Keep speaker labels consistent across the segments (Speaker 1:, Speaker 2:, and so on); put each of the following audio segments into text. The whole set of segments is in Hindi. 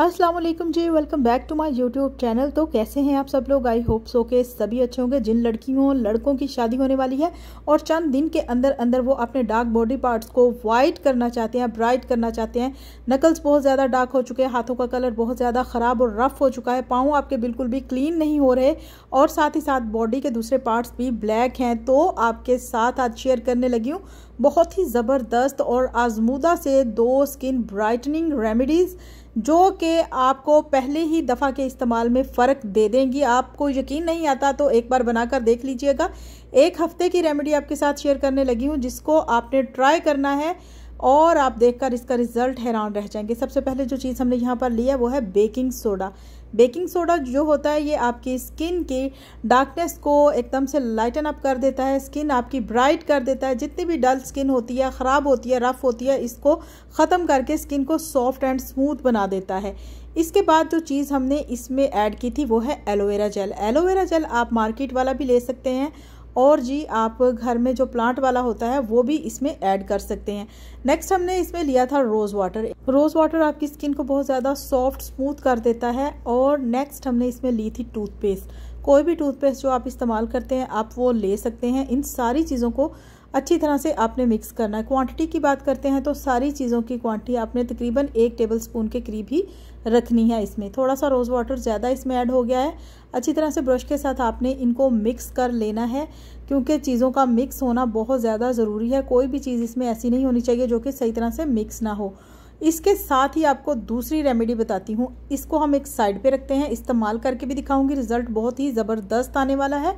Speaker 1: Aslam ji welcome back to my YouTube channel तो कैसे हैं आप सब लोग आई होप सो के सभी अच्छे होंगे जिन लड़कियों लड़कों की शादी होने वाली है और चंद दिन के अंदर अंदर वो अपने डार्क बॉडी पार्ट्स को वाइट करना चाहते हैं ब्राइट करना चाहते हैं नकल्स बहुत ज़्यादा डार्क हो चुके हैं हाथों का कलर बहुत ज़्यादा ख़राब और रफ़ हो चुका है पाँव आपके बिल्कुल भी क्लीन नहीं हो रहे और साथ ही साथ बॉडी के दूसरे पार्ट्स भी ब्लैक हैं तो आपके साथ आज शेयर करने लगी हूँ बहुत ही ज़बरदस्त और आजमूदा से दो स्किन ब्राइटनिंग रेमेडीज़ जो कि आपको पहले ही दफ़ा के इस्तेमाल में फ़र्क दे देंगी आपको यकीन नहीं आता तो एक बार बनाकर देख लीजिएगा एक हफ़्ते की रेमेडी आपके साथ शेयर करने लगी हूँ जिसको आपने ट्राई करना है और आप देखकर इसका रिज़ल्ट हैरान रह जाएंगे सबसे पहले जो चीज़ हमने यहाँ पर लिया वो है बेकिंग सोडा बेकिंग सोडा जो होता है ये आपकी स्किन की डार्कनेस को एकदम से लाइटन अप कर देता है स्किन आपकी ब्राइट कर देता है जितनी भी डल स्किन होती है ख़राब होती है रफ़ होती है इसको ख़त्म करके स्किन को सॉफ्ट एंड स्मूथ बना देता है इसके बाद जो चीज़ हमने इसमें ऐड की थी वो है एलोवेरा जेल एलोवेरा जेल आप मार्केट वाला भी ले सकते हैं और जी आप घर में जो प्लांट वाला होता है वो भी इसमें ऐड कर सकते हैं नेक्स्ट हमने इसमें लिया था रोज़ वाटर रोज़ वाटर आपकी स्किन को बहुत ज़्यादा सॉफ्ट स्मूथ कर देता है और नेक्स्ट हमने इसमें ली थी टूथपेस्ट कोई भी टूथपेस्ट जो आप इस्तेमाल करते हैं आप वो ले सकते हैं इन सारी चीज़ों को अच्छी तरह से आपने मिक्स करना है क्वांटिटी की बात करते हैं तो सारी चीज़ों की क्वांटिटी आपने तकरीबन एक टेबल स्पून के करीब ही रखनी है इसमें थोड़ा सा रोज़ वाटर ज़्यादा इसमें ऐड हो गया है अच्छी तरह से ब्रश के साथ आपने इनको मिक्स कर लेना है क्योंकि चीज़ों का मिक्स होना बहुत ज़्यादा ज़रूरी है कोई भी चीज़ इसमें ऐसी नहीं होनी चाहिए जो कि सही तरह से मिक्स ना हो इसके साथ ही आपको दूसरी रेमेडी बताती हूँ इसको हम एक साइड पे रखते हैं इस्तेमाल करके भी दिखाऊंगी रिजल्ट बहुत ही ज़बरदस्त आने वाला है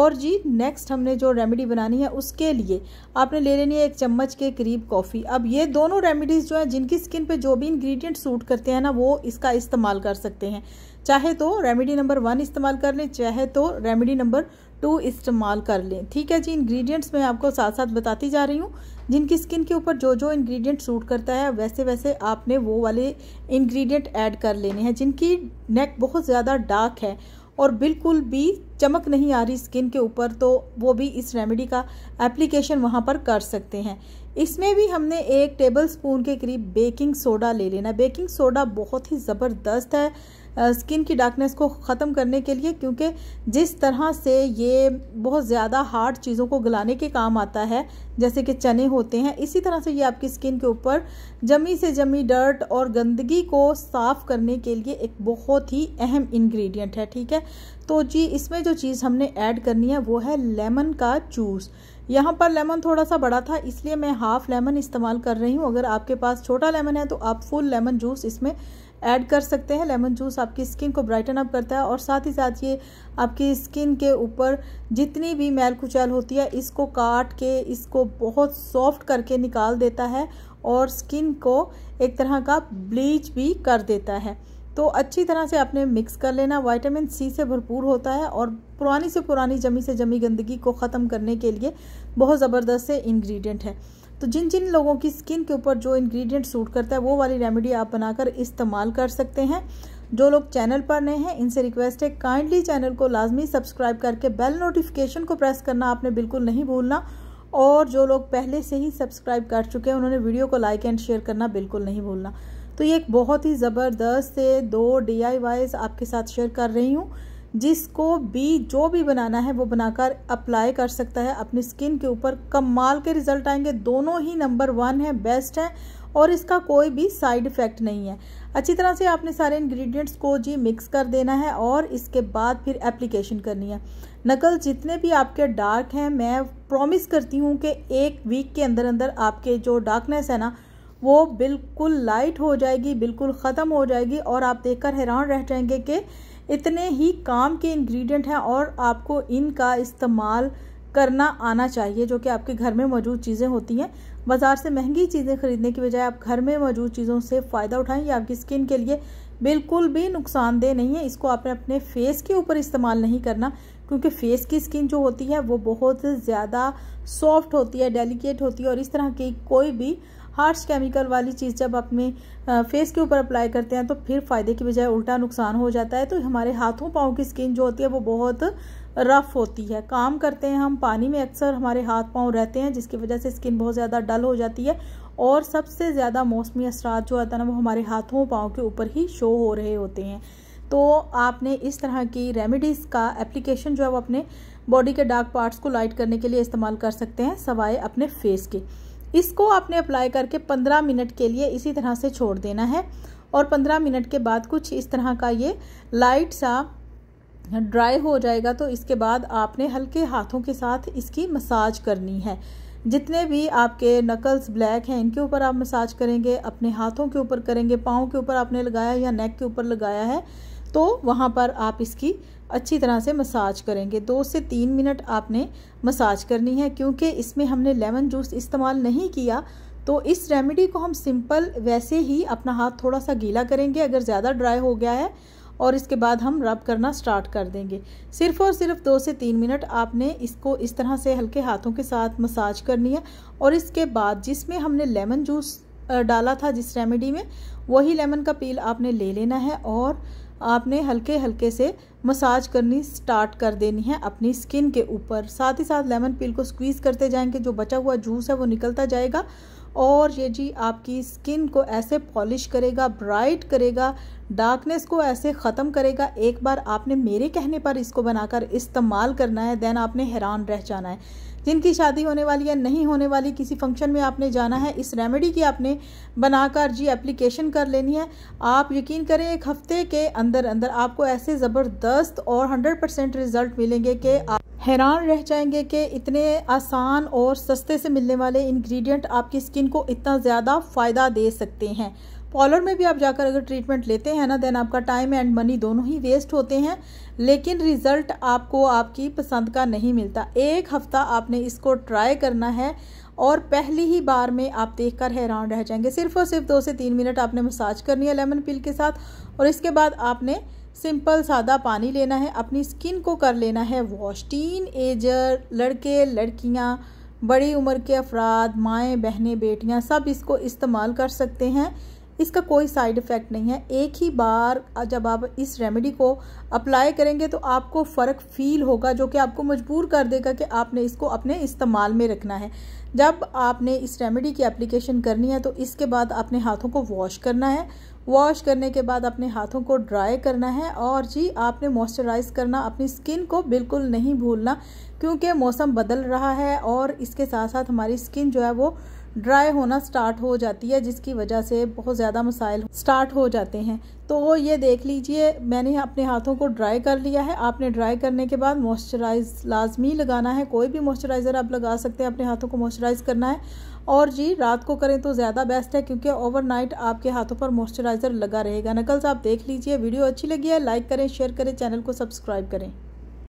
Speaker 1: और जी नेक्स्ट हमने जो रेमेडी बनानी है उसके लिए आपने ले लेनी है एक चम्मच के करीब कॉफ़ी अब ये दोनों रेमेडीज़ जो हैं जिनकी स्किन पे जो भी इंग्रेडिएंट सूट करते हैं ना वो इसका इस्तेमाल कर सकते हैं चाहे तो रेमेडी नंबर वन इस्तेमाल कर लें चाहे तो रेमेडी नंबर टू इस्तेमाल कर लें ठीक है जी इंग्रेडिएंट्स मैं आपको साथ साथ बताती जा रही हूँ जिनकी स्किन के ऊपर जो जो इंग्रेडिएंट सूट करता है वैसे वैसे आपने वो वाले इंग्रेडिएंट ऐड कर लेने हैं जिनकी नेक बहुत ज़्यादा डार्क है और बिल्कुल भी चमक नहीं आ रही स्किन के ऊपर तो वो भी इस रेमेडी का एप्लीकेशन वहाँ पर कर सकते हैं इसमें भी हमने एक टेबल स्पून के करीब बेकिंग सोडा ले लेना बेकिंग सोडा बहुत ही ज़बरदस्त है स्किन की डार्कनेस को ख़त्म करने के लिए क्योंकि जिस तरह से ये बहुत ज़्यादा हार्ड चीज़ों को गलाने के काम आता है जैसे कि चने होते हैं इसी तरह से ये आपकी स्किन के ऊपर जमी से जमी डर्ट और गंदगी को साफ़ करने के लिए एक बहुत ही अहम इंग्रेडिएंट है ठीक है तो जी इसमें जो चीज़ हमने ऐड करनी है वो है लेमन का जूस यहाँ पर लेमन थोड़ा सा बड़ा था इसलिए मैं हाफ़ लेमन इस्तेमाल कर रही हूँ अगर आपके पास छोटा लेमन है तो आप फुल लेमन जूस इसमें ऐड कर सकते हैं लेमन जूस आपकी स्किन को ब्राइटन अप करता है और साथ ही साथ ये आपकी स्किन के ऊपर जितनी भी मैल कुचैल होती है इसको काट के इसको बहुत सॉफ्ट करके निकाल देता है और स्किन को एक तरह का ब्लीच भी कर देता है तो अच्छी तरह से आपने मिक्स कर लेना वाइटामिन सी से भरपूर होता है और पुरानी से पुरानी जमी से जमी गंदगी को ख़त्म करने के लिए बहुत ज़बरदस्त से इंग्रेडिएंट है तो जिन जिन लोगों की स्किन के ऊपर जो इंग्रेडिएंट सूट करता है वो वाली रेमेडी आप बनाकर इस्तेमाल कर सकते हैं जो लोग चैनल पर नए हैं इनसे रिक्वेस्ट है काइंडली चैनल को लाजमी सब्सक्राइब करके बेल नोटिफिकेशन को प्रेस करना आपने बिल्कुल नहीं भूलना और जो लोग पहले से ही सब्सक्राइब कर चुके हैं उन्होंने वीडियो को लाइक एंड शेयर करना बिल्कुल नहीं भूलना तो ये एक बहुत ही ज़बरदस्त से दो डी आपके साथ शेयर कर रही हूँ जिसको भी जो भी बनाना है वो बनाकर अप्लाई कर सकता है अपनी स्किन के ऊपर कमाल के रिजल्ट आएंगे दोनों ही नंबर वन है बेस्ट है और इसका कोई भी साइड इफ़ेक्ट नहीं है अच्छी तरह से आपने सारे इंग्रेडिएंट्स को जी मिक्स कर देना है और इसके बाद फिर एप्लीकेशन करनी है नकल जितने भी आपके डार्क हैं मैं प्रॉमिस करती हूँ कि एक वीक के अंदर अंदर आपके जो डार्कनेस है ना वो बिल्कुल लाइट हो जाएगी बिल्कुल ख़त्म हो जाएगी और आप देखकर हैरान रह जाएंगे कि इतने ही काम के इंग्रेडिएंट हैं और आपको इनका इस्तेमाल करना आना चाहिए जो कि आपके घर में मौजूद चीज़ें होती हैं बाज़ार से महंगी चीज़ें खरीदने की बजाय आप घर में मौजूद चीज़ों से फ़ायदा उठाएं ये आपकी स्किन के लिए बिल्कुल भी नुकसानदेह नहीं है इसको आपने अपने फेस के ऊपर इस्तेमाल नहीं करना क्योंकि फेस की स्किन जो होती है वो बहुत ज़्यादा सॉफ्ट होती है डेलिकेट होती है और इस तरह की कोई भी हार्श केमिकल वाली चीज़ जब अपने फेस के ऊपर अप्लाई करते हैं तो फिर फ़ायदे की बजाय उल्टा नुकसान हो जाता है तो हमारे हाथों पाँव की स्किन जो होती है वो बहुत रफ़ होती है काम करते हैं हम पानी में अक्सर हमारे हाथ पाँव रहते हैं जिसकी वजह से स्किन बहुत ज़्यादा डल हो जाती है और सबसे ज़्यादा मौसमी असरात जो आता है ना वो हमारे हाथों पाँव के ऊपर ही शो हो रहे होते हैं तो आपने इस तरह की रेमेडीज़ का एप्लीकेशन जो है वो अपने बॉडी के डार्क पार्ट्स को लाइट करने के लिए इस्तेमाल कर सकते हैं सवाए अपने फेस के इसको आपने अप्लाई करके पंद्रह मिनट के लिए इसी तरह से छोड़ देना है और पंद्रह मिनट के बाद कुछ इस तरह का ये लाइट सा ड्राई हो जाएगा तो इसके बाद आपने हल्के हाथों के साथ इसकी मसाज करनी है जितने भी आपके नकल्स ब्लैक हैं इनके ऊपर आप मसाज करेंगे अपने हाथों के ऊपर करेंगे पाँव के ऊपर आपने लगाया या नेक के ऊपर लगाया है तो वहाँ पर आप इसकी अच्छी तरह से मसाज करेंगे दो से तीन मिनट आपने मसाज करनी है क्योंकि इसमें हमने लेमन जूस इस्तेमाल नहीं किया तो इस रेमेडी को हम सिंपल वैसे ही अपना हाथ थोड़ा सा गीला करेंगे अगर ज़्यादा ड्राई हो गया है और इसके बाद हम रब करना स्टार्ट कर देंगे सिर्फ और सिर्फ दो से तीन मिनट आपने इसको इस तरह से हल्के हाथों के साथ मसाज करनी है और इसके बाद जिसमें हमने लेमन जूस डाला था जिस रेमेडी में वही लेमन का पील आपने ले लेना है और आपने हल्के हल्के से मसाज करनी स्टार्ट कर देनी है अपनी स्किन के ऊपर साथ ही साथ लेमन पील को स्क्वीज़ करते जाएंगे जो बचा हुआ जूस है वो निकलता जाएगा और ये जी आपकी स्किन को ऐसे पॉलिश करेगा ब्राइट करेगा डार्कनेस को ऐसे ख़त्म करेगा एक बार आपने मेरे कहने पर इसको बनाकर इस्तेमाल करना है देन आपने हैरान रह जाना है जिनकी शादी होने वाली या नहीं होने वाली किसी फंक्शन में आपने जाना है इस रेमेडी की आपने बनाकर जी एप्लीकेशन कर लेनी है आप यकीन करें एक हफ्ते के अंदर अंदर आपको ऐसे ज़बरदस्त और हंड्रेड परसेंट रिज़ल्ट मिलेंगे कि आप हैरान रह जाएंगे कि इतने आसान और सस्ते से मिलने वाले इन्ग्रीडियंट आपकी स्किन को इतना ज़्यादा फ़ायदा दे सकते हैं पॉलर में भी आप जाकर अगर ट्रीटमेंट लेते हैं ना देन आपका टाइम एंड मनी दोनों ही वेस्ट होते हैं लेकिन रिज़ल्ट आपको आपकी पसंद का नहीं मिलता एक हफ़्ता आपने इसको ट्राई करना है और पहली ही बार में आप देख कर हैरान रह जाएंगे सिर्फ और सिर्फ दो से तीन मिनट आपने मसाज करनी है लेमन पिल के साथ और इसके बाद आपने सिंपल सादा पानी लेना है अपनी स्किन को कर लेना है वॉश टीन एजर लड़के लड़कियाँ बड़ी उम्र के अफराद माएँ बहनें बेटियाँ सब इसको इस्तेमाल कर सकते हैं इसका कोई साइड इफ़ेक्ट नहीं है एक ही बार जब आप इस रेमेडी को अप्लाई करेंगे तो आपको फ़र्क फील होगा जो कि आपको मजबूर कर देगा कि आपने इसको अपने इस्तेमाल में रखना है जब आपने इस रेमेडी की एप्लीकेशन करनी है तो इसके बाद अपने हाथों को वॉश करना है वॉश करने के बाद अपने हाथों को ड्राई करना है और जी आपने मॉइस्चराइज़ करना अपनी स्किन को बिल्कुल नहीं भूलना क्योंकि मौसम बदल रहा है और इसके साथ साथ हमारी स्किन जो है वो ड्राई होना स्टार्ट हो जाती है जिसकी वजह से बहुत ज़्यादा मसाइल स्टार्ट हो जाते हैं तो वो ये देख लीजिए मैंने अपने हाथों को ड्राई कर लिया है आपने ड्राई करने के बाद मॉइस्चराइज लाजमी लगाना है कोई भी मॉइस्चराइज़र आप लगा सकते हैं अपने हाथों को मॉइस्चराइज़ करना है और जी रात को करें तो ज़्यादा बेस्ट है क्योंकि ओवरनाइट आपके हाथों पर मॉइस्चराइज़र लगा रहेगा नकल्स आप देख लीजिए वीडियो अच्छी लगी है लाइक करें शेयर करें चैनल को सब्सक्राइब करें